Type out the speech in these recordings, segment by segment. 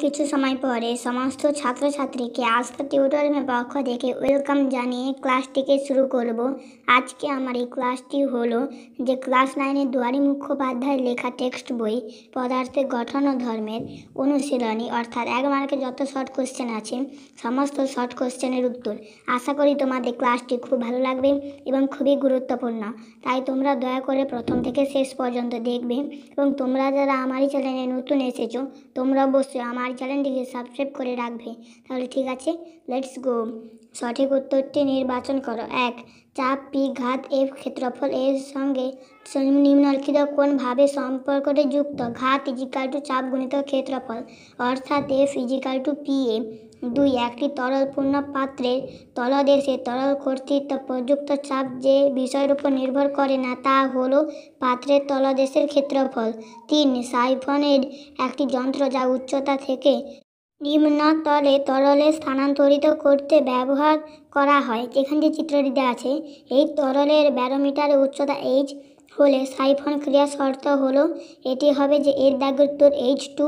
কিছু সময় পরে সমস্ত ছাত্রছাত্রীকে আস্থা টিউটরিংয়ের পক্ষ থেকে ওয়েলকাম জানিয়ে ক্লাসটিকে শুরু করব আজকে আমার এই ক্লাসটি হলো যে ক্লাস নাইনের দুয়ারি মুখোপাধ্যায় লেখা টেক্সট বই পদার্থের গঠন ও ধর্মের অনুশীলনী অর্থাৎ এক মার্কে যত শর্ট কোশ্চেন আছে সমস্ত শর্ট কোশ্চেনের উত্তর আশা করি তোমাদের ক্লাসটি খুব ভালো লাগবে এবং খুবই গুরুত্বপূর্ণ তাই তোমরা দয়া করে প্রথম থেকে শেষ পর্যন্ত দেখবে এবং তোমরা যারা আমারই চ্যানেলে নতুন এসেছো তোমরা অবশ্যই আমার আমার চ্যানেলটিকে সাবস্ক্রাইব করে রাখবে তাহলে ঠিক আছে লেটস গো সঠিক উত্তরটি নির্বাচন করো এক চাপ পি ঘাত এফ ক্ষেত্রফল এর সঙ্গে নিম্নলিখিত কোনভাবে সম্পর্কটি যুক্ত ঘাত ইজিকাল টু চাপ গুণিত ক্ষেত্রফল অর্থাৎ F is equal to P A দুই একটি তরল পূর্ণ পাত্রের তলদেশে তরল কর্তৃত্ব প্রযুক্ত চাপ যে বিষয়ের উপর নির্ভর করে না তা হলো পাত্রের তলদেশের ক্ষেত্রফল তিন সাইফনের একটি যন্ত্র যা উচ্চতা থেকে নিম্নতলে তরলে স্থানান্তরিত করতে ব্যবহার করা হয় যেখান চিত্রটি চিত্রটিতে আছে এই তরলের ব্যারোমিটারের উচ্চতা এইচ হলে সাইফন ক্রিয়া শর্ত হলো এটি হবে যে এর তোর H two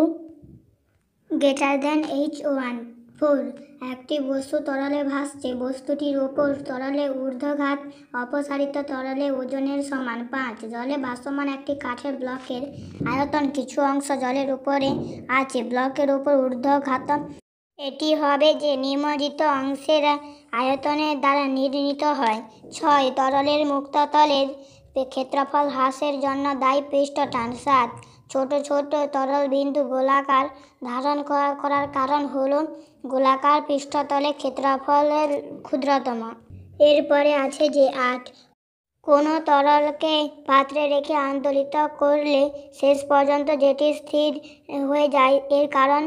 greater than H one four একটি বস্তু তরলে ভাসছে বস্তুটির ওপর তরলে ঊর্ধ্বঘাত অপসারিত তরলে ওজনের সমান পাঁচ জলে ভাসমান একটি কাঠের ব্লকের আয়তন কিছু অংশ জলের উপরে আছে ব্লকের ওপর ঊর্ধ্বঘাত এটি হবে যে নিমজিত অংশের আয়তনের দ্বারা নির্ণীত হয় ছয় তরলের মুক্ত তলের ক্ষেত্রফল হ্রাসের জন্য দায়ী টান সাত ছোট ছোট তরল বিন্দু গোলাকার ধারণ করার কারণ হল গোলাকার পৃষ্ঠতলে ক্ষেত্রফলের ক্ষুদ্রতম এরপরে আছে যে আট কোনো তরলকে পাত্রে রেখে আন্দোলিত করলে শেষ পর্যন্ত যেটি স্থির হয়ে যায় এর কারণ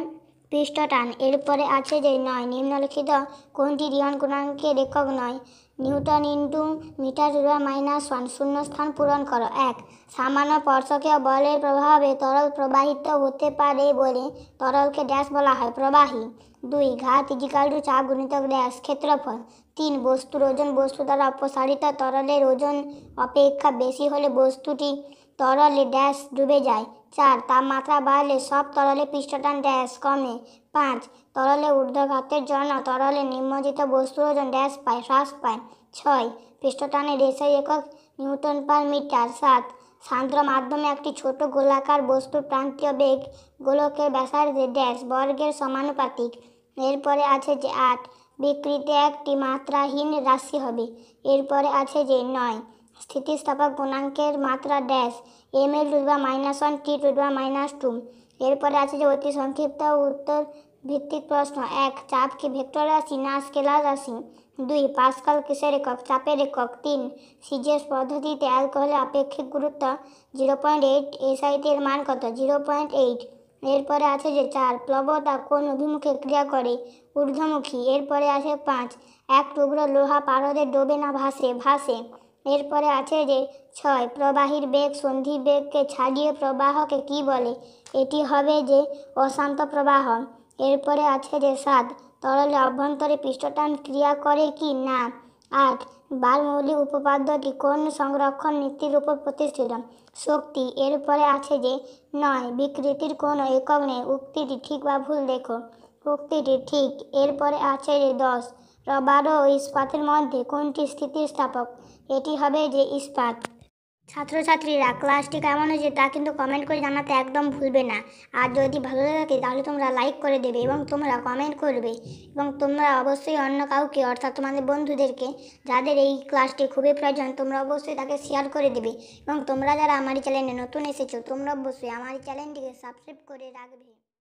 পৃষ্ঠটান এরপরে আছে যে নয় নিম্নলিখিত কোনটি রিয়ন গুণাঙ্কে রেকক নয় নিউটন ইন্টু মিটার রুয়া মাইনাস ওয়ান শূন্য স্থান পূরণ করো এক সামান্য স্পর্শকীয় বলের প্রভাবে তরল প্রবাহিত হতে পারে বলে তরলকে ড্যাশ বলা হয় প্রবাহী দুই ঘাত ইজিকাল টু চাপ গুণিতক ড্যাশ ক্ষেত্রফল তিন বস্তুর ওজন বস্তু দ্বারা অপসারিত তরলের ওজন অপেক্ষা বেশি হলে বস্তুটি তরলে ড্যাশ ডুবে যায় চার তাপমাত্রা বাড়লে সব তরলে পৃষ্ঠটান ড্যাশ কমে পাঁচ তরলে ঊর্ধ্বঘাতের জন্য তরলে নিম্নজিত বস্তুর ওজন ড্যাশ পায় হ্রাস পায় ছয় পৃষ্ঠটানে ড্যাশের একক নিউটন পার মিটার সাত সান্দ্র মাধ্যমে একটি ছোট গোলাকার বস্তুর প্রান্তীয় বেগ গোলকের ব্যাসার্ধে ড্যাশ বর্গের সমানুপাতিক এরপরে আছে যে আট বিকৃতি একটি মাত্রাহীন রাশি হবে এরপরে আছে যে নয় স্থিতিস্থাপক গুণাঙ্কের মাত্রা ড্যাশ এম এল টু বা মাইনাস ওয়ান টি টু বা মাইনাস টু এরপরে আছে যে অতি সংক্ষিপ্ত উত্তর ভিত্তিক প্রশ্ন এক চাপ কি ভেক্টর রাশি না স্কেলার রাশি দুই পাসকাল কিসের একক চাপের একক তিন সিজিএস পদ্ধতিতে অ্যালকোহলের আপেক্ষিক গুরুত্ব জিরো পয়েন্ট এইট এসআইটি এর মান কত জিরো পয়েন্ট এইট এরপরে আছে যে চার প্লবতা কোন অভিমুখে ক্রিয়া করে ঊর্ধ্বমুখী এরপরে আছে পাঁচ এক টুকরো লোহা পারদে ডোবে না ভাসে ভাসে এরপরে আছে যে ছয় প্রবাহীর বেগ সন্ধি বেগকে ছাড়িয়ে প্রবাহকে কি বলে এটি হবে যে অশান্ত প্রবাহ এরপরে আছে যে সাত তরলে অভ্যন্তরে পৃষ্ঠটান ক্রিয়া করে কি না আট বালমৌলিক মৌলিক উপপাদ্যটি কোন সংরক্ষণ নীতির উপর প্রতিষ্ঠিত শক্তি এরপরে আছে যে নয় বিকৃতির কোনো একক নেই উক্তিটি ঠিক বা ভুল দেখো উক্তিটি ঠিক এরপরে আছে যে দশ রবার ও ইস্পাতের মধ্যে কোনটি স্থিতিস্থাপক এটি হবে যে ইস্পাত ছাত্রছাত্রীরা ক্লাসটি কেমন হয়েছে তা কিন্তু কমেন্ট করে জানাতে একদম ভুলবে না আর যদি ভালো লাগে তাহলে তোমরা লাইক করে দেবে এবং তোমরা কমেন্ট করবে এবং তোমরা অবশ্যই অন্য কাউকে অর্থাৎ তোমাদের বন্ধুদেরকে যাদের এই ক্লাসটি খুবই প্রয়োজন তোমরা অবশ্যই তাকে শেয়ার করে দেবে এবং তোমরা যারা আমার চ্যানেলে নতুন এসেছো তোমরা অবশ্যই আমার চ্যানেলটিকে সাবস্ক্রাইব করে রাখবে